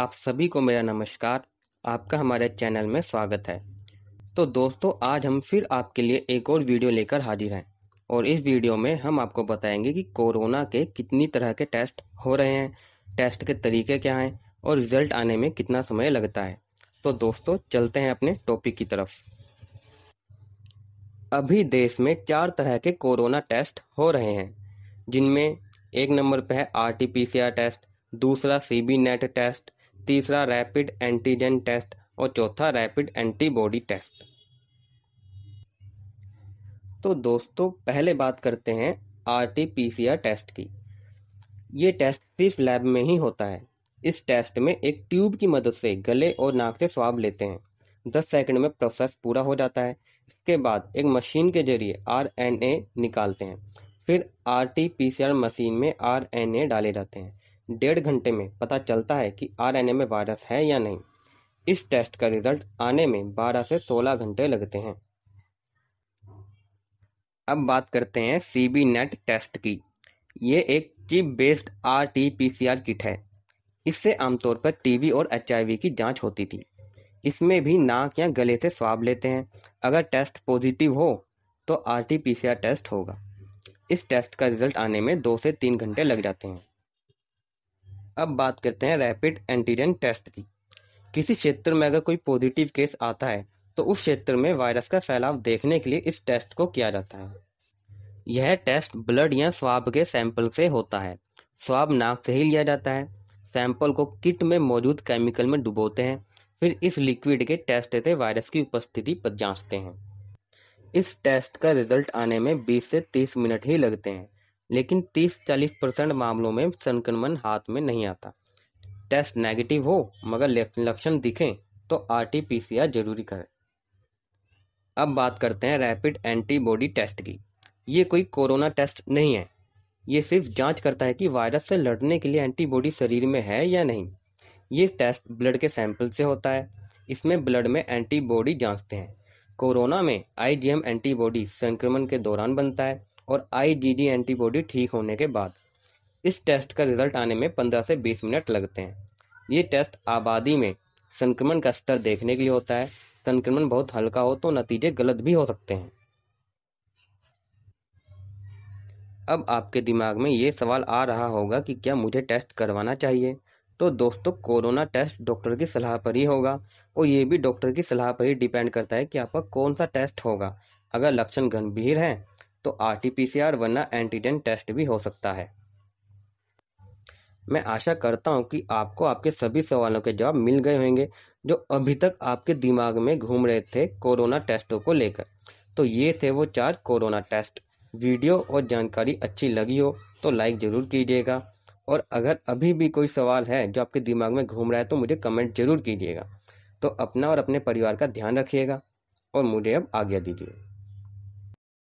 आप सभी को मेरा नमस्कार आपका हमारे चैनल में स्वागत है तो दोस्तों आज हम फिर आपके लिए एक और वीडियो लेकर हाजिर हैं और इस वीडियो में हम आपको बताएंगे कि कोरोना के कितनी तरह के टेस्ट हो रहे हैं टेस्ट के तरीके क्या हैं और रिजल्ट आने में कितना समय लगता है तो दोस्तों चलते हैं अपने टॉपिक की तरफ अभी देश में चार तरह के कोरोना टेस्ट हो रहे हैं जिनमें एक नंबर पर है R T P C R test दूसरा सी बी नेट टेस्ट तीसरा रैपिड एंटीजन टेस्ट और चौथा रैपिड एंटीबॉडी टेस्ट तो दोस्तों पहले बात करते हैं R T P C R test की ये टेस्ट सिर्फ लैब में ही होता है इस टेस्ट में एक ट्यूब की मदद से गले और नाक से स्वाब लेते हैं दस सेकंड में प्रोसेस पूरा हो जाता है इसके बाद एक मशीन के जरिए आर निकालते हैं फिर R T P C R machine में आर डाले जाते हैं डेढ़ घंटे में पता चलता है कि आर में वायरस है या नहीं इस टेस्ट का रिजल्ट आने में 12 से 16 घंटे लगते हैं अब बात करते हैं सी बी नेट टेस्ट की ये एक chip based R T P C R kit है इससे आमतौर पर टीबी और एच की जांच होती थी इसमें भी नाक या गले से स्वाब लेते हैं अगर टेस्ट पॉजिटिव हो तो R T P C R test होगा इस टेस्ट का रिजल्ट आने में दो से तीन घंटे लग जाते हैं अब बात करते हैं रैपिड एंटीजन टेस्ट की किसी क्षेत्र में अगर कोई पॉजिटिव केस आता है तो उस क्षेत्र में वायरस का फैलाव देखने के लिए इस टेस्ट को किया जाता है यह टेस्ट ब्लड या स्वाब के सैंपल से होता है स्वाब नाक से ही लिया जाता है सैंपल को किट में मौजूद केमिकल में डुबोते हैं फिर इस लिक्विड के टेस्ट से वायरस की उपस्थिति पर जांचते हैं इस टेस्ट का रिजल्ट आने में 20 से 30 मिनट ही लगते हैं लेकिन 30-40 परसेंट मामलों में संक्रमण हाथ में नहीं आता टेस्ट नेगेटिव हो मगर लक्षण दिखें तो आरटीपीसीआर जरूरी करें अब बात करते हैं रैपिड एंटीबॉडी टेस्ट की ये कोई कोरोना टेस्ट नहीं है ये सिर्फ जांच करता है कि वायरस से लड़ने के लिए एंटीबॉडी शरीर में है या नहीं ये टेस्ट ब्लड के सैंपल से होता है इसमें ब्लड में एंटीबॉडी जांचते हैं कोरोना में आईजीएम एंटीबॉडी संक्रमण के दौरान बनता है और आईजीजी एंटीबॉडी ठीक होने के बाद इस टेस्ट का रिजल्ट आने में 15 से 20 मिनट लगते हैं ये टेस्ट आबादी में संक्रमण का स्तर देखने के लिए होता है संक्रमण बहुत हल्का हो तो नतीजे गलत भी हो सकते हैं अब आपके दिमाग में ये सवाल आ रहा होगा कि क्या मुझे टेस्ट करवाना चाहिए तो दोस्तों कोरोना टेस्ट डॉक्टर की सलाह पर ही होगा और ये भी डॉक्टर की सलाह पर ही डिपेंड करता है कि आपका कौन सा टेस्ट होगा अगर लक्षण गंभीर हैं तो R T P C R वरना एंटीजन टेस्ट भी हो सकता है मैं आशा करता हूँ कि आपको आपके सभी सवालों के जवाब मिल गए होंगे जो अभी तक आपके दिमाग में घूम रहे थे कोरोना टेस्टों को लेकर तो ये थे वो चार कोरोना टेस्ट वीडियो और जानकारी अच्छी लगी हो तो लाइक ज़रूर कीजिएगा और अगर अभी भी कोई सवाल है जो आपके दिमाग में घूम रहा है तो मुझे कमेंट ज़रूर कीजिएगा तो अपना और अपने परिवार का ध्यान रखिएगा और मुझे अब आज्ञा दीजिए